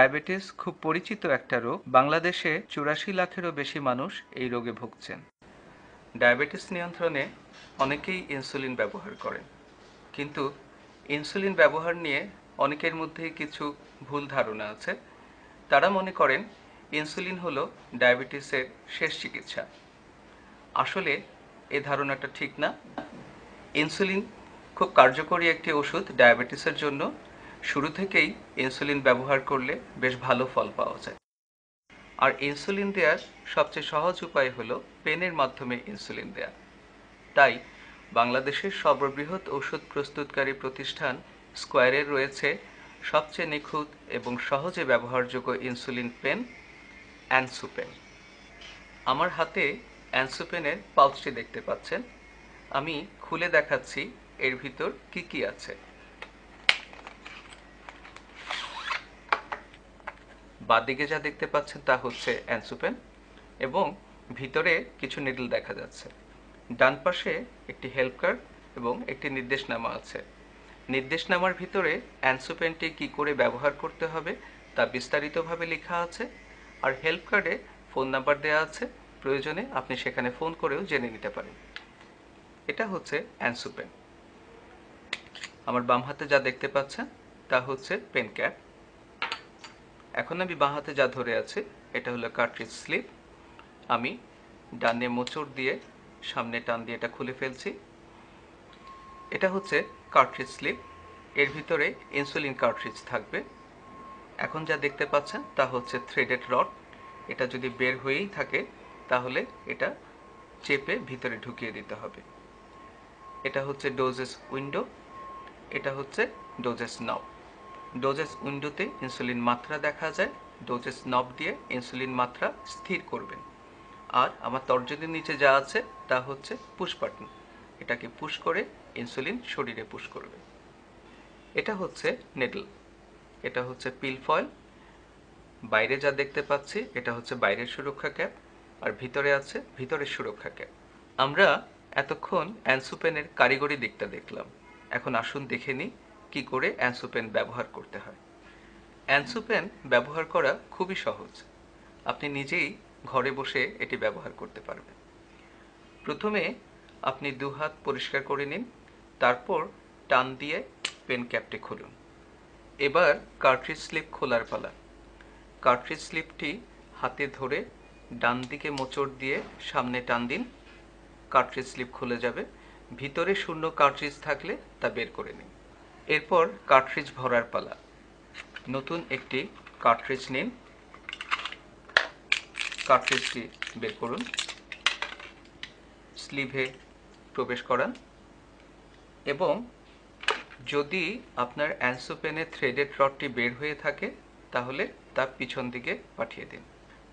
diabetes খুব পরিচিত একটা রোগ বাংলাদেশে চুরাশি লাখেরও বেশি মানুষ এই রোগে ভুগছেন ডায়াবেটিস নিয়ন্ত্রণে অনেকেই ইনসুলিন ব্যবহার করেন কিন্তু ইনসুলিন ব্যবহার নিয়ে অনেকের মধ্যেই কিছু ভুল ধারণা আছে তারা মনে করেন ইনসুলিন হলো ডায়াবেটিসের শেষ চিকিৎসা আসলে এ ধারণাটা ঠিক না ইনসুলিন খুব কার্যকরী একটি ওষুধ ডায়াবেটিসের জন্য শুরু থেকেই ইনসুলিন ব্যবহার করলে বেশ ভালো ফল পাওয়া যায় আর ইনসুলিন দেওয়ার সবচেয়ে সহজ উপায় হল পেনের মাধ্যমে ইনসুলিন দেয়া তাই বাংলাদেশের সর্ববৃহৎ ওষুধ প্রস্তুতকারী প্রতিষ্ঠান স্কোয়ারের রয়েছে সবচেয়ে নিখুঁত এবং সহজে ব্যবহারযোগ্য ইনসুলিন পেন অ্যানসুপেন আমার হাতে অ্যানসুপেনের পাউচটি দেখতে পাচ্ছেন আমি খুলে দেখাচ্ছি এর ভিতর কি কি আছে বাদিকে যা দেখতে পাচ্ছেন তা হচ্ছে অ্যানসুপেন এবং ভিতরে কিছু নিডল দেখা যাচ্ছে ডান পাশে একটি হেল্প কার্ড এবং একটি নির্দেশনামা আছে নির্দেশনামার ভিতরে অ্যানসুপেনটি কি করে ব্যবহার করতে হবে তা বিস্তারিতভাবে লেখা আছে আর হেল্প কার্ডে ফোন নাম্বার দেওয়া আছে প্রয়োজনে আপনি সেখানে ফোন করেও জেনে নিতে পারেন এটা হচ্ছে অ্যানসুপেন আমার বাম হাতে যা দেখতে পাচ্ছেন তা হচ্ছে পেন ক্যাপ এখন আমি বাঁ হাতে যা ধরে আছি এটা হলো কার্ট্রিজ স্লিপ আমি ডানে মোচড় দিয়ে সামনে টান দিয়ে এটা খুলে ফেলছি এটা হচ্ছে কার্ট্রিজ স্লিপ এর ভিতরে ইনসুলিন কার্ট্রিজ থাকবে এখন যা দেখতে পাচ্ছেন তা হচ্ছে থ্রেডেড রড এটা যদি বের হয়েই থাকে তাহলে এটা চেপে ভিতরে ঢুকিয়ে দিতে হবে এটা হচ্ছে ডোজেস উইন্ডো এটা হচ্ছে ডোজেস নাও ডোজেস উইন্ডোতে ইনসুলিন মাত্রা দেখা যায় ডোজেস নব দিয়ে ইনসুলিন মাত্রা স্থির করবেন আর আমার তর্জনীর নিচে যা আছে তা হচ্ছে পুশ বাটন এটাকে পুশ করে ইনসুলিন শরীরে পুশ করবে এটা হচ্ছে নেডল এটা হচ্ছে পিল ফয়েল বাইরে যা দেখতে পাচ্ছি এটা হচ্ছে বাইরের সুরক্ষা ক্যাপ আর ভিতরে আছে ভিতরের সুরক্ষা ক্যাপ আমরা এতক্ষণ অ্যানসুপেনের কারিগরি দিকটা দেখলাম এখন আসুন দেখে নিই কি করে অ্যান্সোপেন ব্যবহার করতে হয় অ্যান্সোপেন ব্যবহার করা খুবই সহজ আপনি নিজেই ঘরে বসে এটি ব্যবহার করতে পারবেন প্রথমে আপনি দুহাত পরিষ্কার করে নিন তারপর টান দিয়ে পেন ক্যাপটি খুলুন এবার কার্ট্রিজ স্লিপ খোলার পালা কার্ট্রিজ স্লিপটি হাতে ধরে ডান দিকে মোচড় দিয়ে সামনে টান দিন কার্ট্রিজ স্লিপ খুলে যাবে ভিতরে শূন্য কার্ট্রিজ থাকলে তা বের করে নিন এরপর কার্ট্রিজ ভরার পালা নতুন একটি কার্ট্রিজ নিন কার্ট্রিজটি বের করুন স্লিভে প্রবেশ করান এবং যদি আপনার অ্যান্সোপেনে থ্রেডেড রডটি বের হয়ে থাকে তাহলে তা পিছন দিকে পাঠিয়ে দিন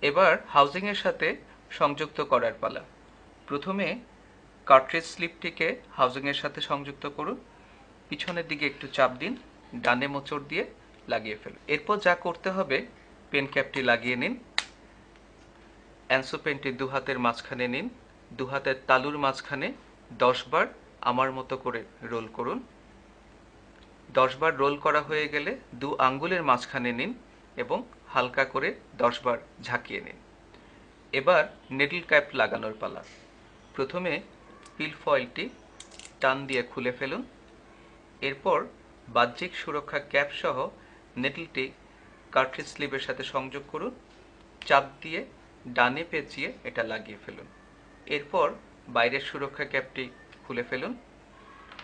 এবার হাউজিংয়ের সাথে সংযুক্ত করার পালা প্রথমে কার্ট্রিজ স্লিপটিকে হাউজিংয়ের সাথে সংযুক্ত করুন পিছনের দিকে একটু চাপ দিন ডানে মোচড় দিয়ে লাগিয়ে ফেলুন এরপর যা করতে হবে পেন ক্যাপটি লাগিয়ে নিন অ্যান্সো পেনটি দু হাতের মাঝখানে নিন দু হাতের তালুর মাঝখানে দশবার আমার মতো করে রোল করুন দশবার রোল করা হয়ে গেলে দু আঙ্গুলের মাঝখানে নিন এবং হালকা করে দশবার ঝাঁকিয়ে নিন এবার নেডল ক্যাপ লাগানোর পালা প্রথমে পিল ফয়েলটি টান দিয়ে খুলে ফেলুন এরপর বাহ্যিক সুরক্ষা ক্যাপ সহ নেটলটি কার্ট্রিজ স্লিভের সাথে সংযোগ করুন চাপ দিয়ে ডানে পেঁচিয়ে এটা লাগিয়ে ফেলুন এরপর বাইরের সুরক্ষা ক্যাপটি খুলে ফেলুন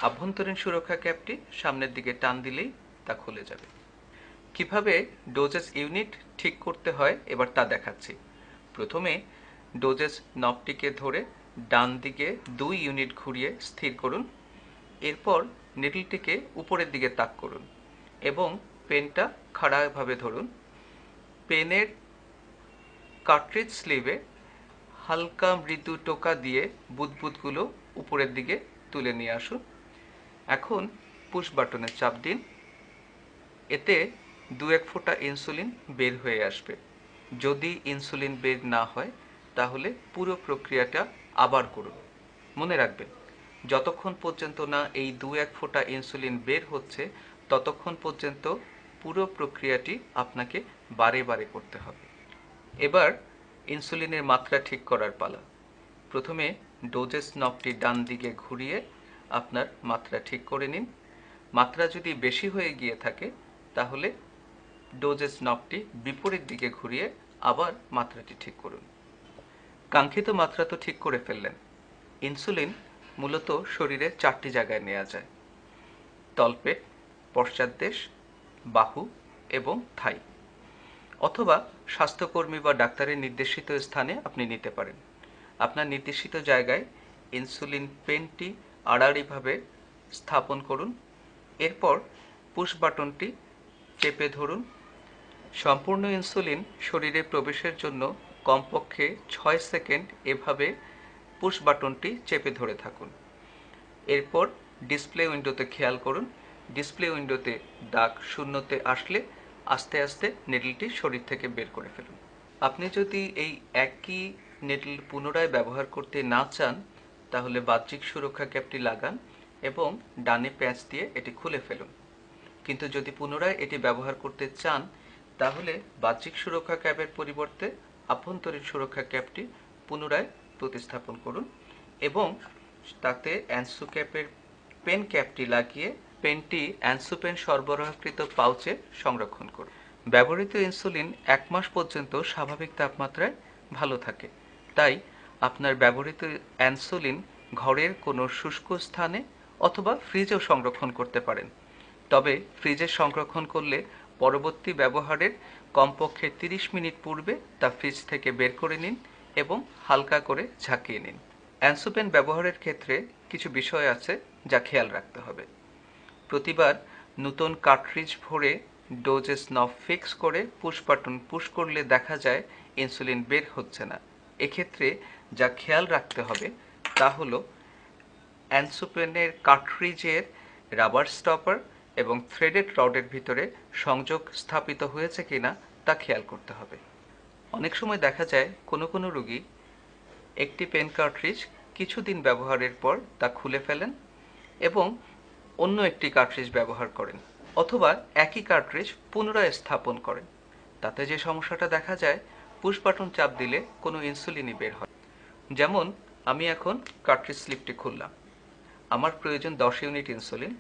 আভ্যন্তরীণ সুরক্ষা ক্যাপটি সামনের দিকে টান দিলেই তা খুলে যাবে কিভাবে ডোজেস ইউনিট ঠিক করতে হয় এবার তা দেখাচ্ছি প্রথমে ডোজেস নবটিকে ধরে ডান দিকে দুই ইউনিট ঘুরিয়ে স্থির করুন এরপর নেটলটিকে উপরের দিকে তাক করুন এবং পেনটা খাড়াভাবে ধরুন পেনের কার্ট্রিজ স্লিভে হালকা মৃদু টোকা দিয়ে বুদবুদগুলো উপরের দিকে তুলে নিয়ে আসুন এখন পুশ বাটনে চাপ দিন এতে দু এক ফোঁটা ইনসুলিন বের হয়ে আসবে যদি ইনসুলিন বের না হয় তাহলে পুরো প্রক্রিয়াটা আবার করুন মনে রাখবেন যতক্ষণ পর্যন্ত না এই দু এক ফোঁটা ইনসুলিন বের হচ্ছে ততক্ষণ পর্যন্ত পুরো প্রক্রিয়াটি আপনাকে বারে বারে করতে হবে এবার ইনসুলিনের মাত্রা ঠিক করার পালা প্রথমে ডোজেস নবটি ডান দিকে ঘুরিয়ে আপনার মাত্রা ঠিক করে নিন মাত্রা যদি বেশি হয়ে গিয়ে থাকে তাহলে ডোজেস নবটি বিপরীত দিকে ঘুরিয়ে আবার মাত্রাটি ঠিক করুন কাঙ্ক্ষিত মাত্রা তো ঠিক করে ফেললেন ইনসুলিন মূলত শরীরের চারটি জায়গায় নেওয়া যায় তলপেট পশ্চাৎদেশ বাহু এবং থাই অথবা স্বাস্থ্যকর্মী বা ডাক্তারের নির্দেশিত স্থানে আপনি নিতে পারেন আপনার নির্দেশিত জায়গায় ইনসুলিন পেনটি আড়াআড়িভাবে স্থাপন করুন এরপর পুশ বাটনটি চেপে ধরুন সম্পূর্ণ ইনসুলিন শরীরে প্রবেশের জন্য কমপক্ষে ছয় সেকেন্ড এভাবে পুশ বাটনটি চেপে ধরে থাকুন এরপর ডিসপ্লে উইন্ডোতে খেয়াল করুন ডিসপ্লে উইন্ডোতে দাগ শূন্যতে আসলে আস্তে আস্তে নেডলটি শরীর থেকে বের করে ফেলুন আপনি যদি এই একই নেডল পুনরায় ব্যবহার করতে না চান তাহলে বাহ্যিক সুরক্ষা ক্যাপটি লাগান এবং ডানে প্যাঁচ দিয়ে এটি খুলে ফেলুন কিন্তু যদি পুনরায় এটি ব্যবহার করতে চান তাহলে বাহ্যিক সুরক্ষা ক্যাপের পরিবর্তে আভ্যন্তরীণ সুরক্ষা ক্যাপটি পুনরায় প্রতিস্থাপন করুন এবং তাতে অ্যান্সু ক্যাপের পেন ক্যাপটি লাগিয়ে পেনটি অ্যান্সু পেন সরবরাহকৃত পাউচে সংরক্ষণ করুন ব্যবহৃত ইনসুলিন এক মাস পর্যন্ত স্বাভাবিক তাপমাত্রায় ভালো থাকে তাই আপনার ব্যবহৃত অ্যান্সুলিন ঘরের কোনো শুষ্ক স্থানে অথবা ফ্রিজেও সংরক্ষণ করতে পারেন তবে ফ্রিজে সংরক্ষণ করলে পরবর্তী ব্যবহারের কমপক্ষে 30 মিনিট পূর্বে তা ফ্রিজ থেকে বের করে নিন এবং হালকা করে ঝাঁকিয়ে নিন অ্যান্সোপেন ব্যবহারের ক্ষেত্রে কিছু বিষয় আছে যা খেয়াল রাখতে হবে প্রতিবার নতুন কার্ট্রিজ ভরে ডোজেস নব ফিক্স করে পুশ বাটন পুশ করলে দেখা যায় ইনসুলিন বের হচ্ছে না এক্ষেত্রে যা খেয়াল রাখতে হবে তা হল অ্যান্সোপেনের কার্ট্রিজের রাবার স্টপার এবং থ্রেডেড রডের ভিতরে সংযোগ স্থাপিত হয়েছে কিনা তা খেয়াল করতে হবে অনেক সময় দেখা যায় কোনো কোনো রোগী একটি পেন কার্ট্রিজ কিছুদিন ব্যবহারের পর তা খুলে ফেলেন এবং অন্য একটি কার্ট্রিজ ব্যবহার করেন অথবা একই কার্ট্রিজ পুনরায় স্থাপন করেন তাতে যে সমস্যাটা দেখা যায় পুষ্পাটন চাপ দিলে কোনো ইনসুলিনই বের হয় যেমন আমি এখন কার্ট্রিজ স্লিপটি খুললাম আমার প্রয়োজন দশ ইউনিট ইনসুলিন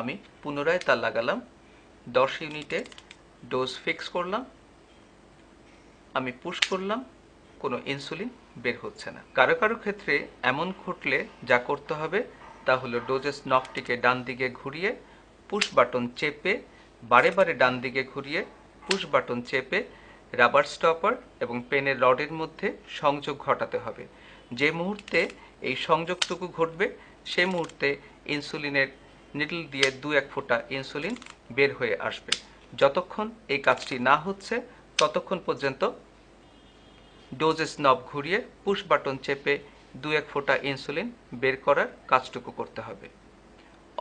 আমি পুনরায় তা লাগালাম দশ ইউনিটে ডোজ ফিক্স করলাম আমি পুশ করলাম কোনো ইনসুলিন বের হচ্ছে না কারো কারো ক্ষেত্রে এমন ঘটলে যা করতে হবে তা হলো ডোজেস নকটিকে ডান দিকে ঘুরিয়ে পুশ বাটন চেপে বারে বারে ডান দিকে ঘুরিয়ে পুশ বাটন চেপে রাবার স্টপার এবং পেনের রডের মধ্যে সংযোগ ঘটাতে হবে যে মুহূর্তে এই সংযোগটুকু ঘটবে সে মুহূর্তে ইনসুলিনের নিডল দিয়ে দু এক ফোঁটা ইনসুলিন বের হয়ে আসবে যতক্ষণ এই কাজটি না হচ্ছে ততক্ষণ পর্যন্ত ডোজেস নব ঘুরিয়ে পুশ বাটন চেপে দু এক ফোঁটা ইনসুলিন বের করার কাজটুকু করতে হবে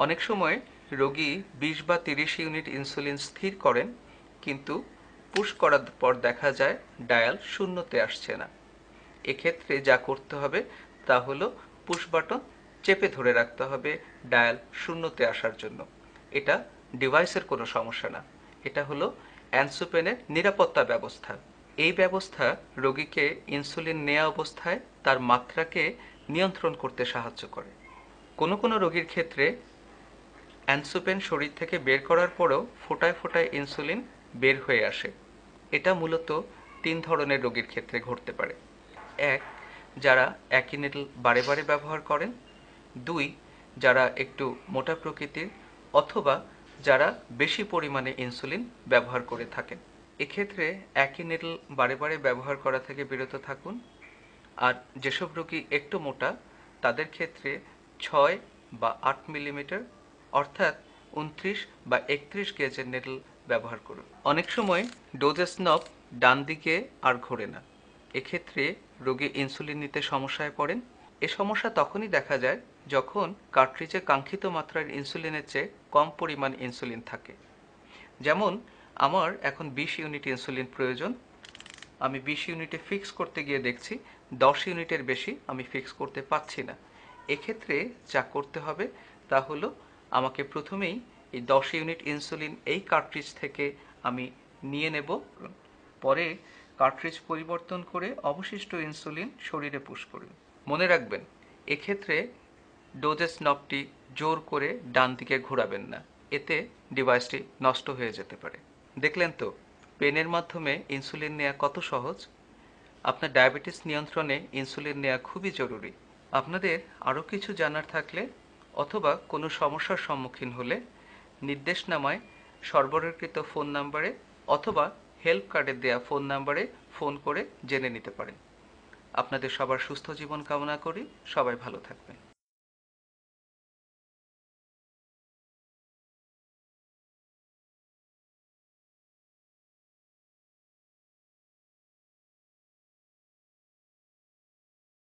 অনেক সময় রোগী বিশ বা তিরিশ ইউনিট ইনসুলিন স্থির করেন কিন্তু পুশ করার পর দেখা যায় ডায়াল শূন্যতে আসছে না এক্ষেত্রে যা করতে হবে তা হলো পুশ বাটন চেপে ধরে রাখতে হবে ডায়াল শূন্যতে আসার জন্য এটা ডিভাইসের কোনো সমস্যা না এটা হলো অ্যান্সোপেনের নিরাপত্তা ব্যবস্থা এই ব্যবস্থা রোগীকে ইনসুলিন নেয়া অবস্থায় তার মাত্রাকে নিয়ন্ত্রণ করতে সাহায্য করে কোনো কোনো রোগীর ক্ষেত্রে অ্যানসুপেন শরীর থেকে বের করার পরেও ফোটায় ফোটায় ইনসুলিন বের হয়ে আসে এটা মূলত তিন ধরনের রোগীর ক্ষেত্রে ঘটতে পারে এক যারা একই বারে বারে ব্যবহার করেন দুই যারা একটু মোটা প্রকৃতির অথবা যারা বেশি পরিমাণে ইনসুলিন ব্যবহার করে থাকেন এক্ষেত্রে একই নেডল বারে বারে ব্যবহার করা থেকে বিরত থাকুন আর যেসব রোগী একটু মোটা তাদের ক্ষেত্রে ছয় বা আট মিলিমিটার অর্থাৎ উনত্রিশ বা একত্রিশ গেজের নেডল ব্যবহার করুন অনেক সময় ডোজেস নব ডান দিকে আর ঘোরে না এক্ষেত্রে রোগী ইনসুলিন নিতে সমস্যায় পড়েন এ সমস্যা তখনই দেখা যায় যখন কার্ট্রিজে কাঙ্ক্ষিত মাত্রার ইনসুলিনের চেয়ে কম পরিমাণ ইনসুলিন থাকে যেমন আমার এখন বিশ ইউনিট ইনসুলিন প্রয়োজন আমি বিশ ইউনিটে ফিক্স করতে গিয়ে দেখছি দশ ইউনিটের বেশি আমি ফিক্স করতে পারছি না এক্ষেত্রে যা করতে হবে তা হলো আমাকে প্রথমেই এই দশ ইউনিট ইনসুলিন এই কার্ট্রিজ থেকে আমি নিয়ে নেব পরে কার্ট্রিজ পরিবর্তন করে অবশিষ্ট ইনসুলিন শরীরে পুশ করুন মনে রাখবেন এক্ষেত্রে ডোজেস নবটি জোর করে ডান দিকে ঘোরাবেন না এতে ডিভাইসটি নষ্ট হয়ে যেতে পারে দেখলেন তো পেনের মাধ্যমে ইনসুলিন নেওয়া কত সহজ আপনার ডায়াবেটিস নিয়ন্ত্রণে ইনসুলিন নেওয়া খুবই জরুরি আপনাদের আরও কিছু জানার থাকলে অথবা কোনো সমস্যার সম্মুখীন হলে নির্দেশনামায় সরবরাহকৃত ফোন নাম্বারে অথবা হেল্প কার্ডের দেয়া ফোন নাম্বারে ফোন করে জেনে নিতে পারেন আপনাদের সবার সুস্থ জীবন কামনা করি সবাই ভালো থাকবেন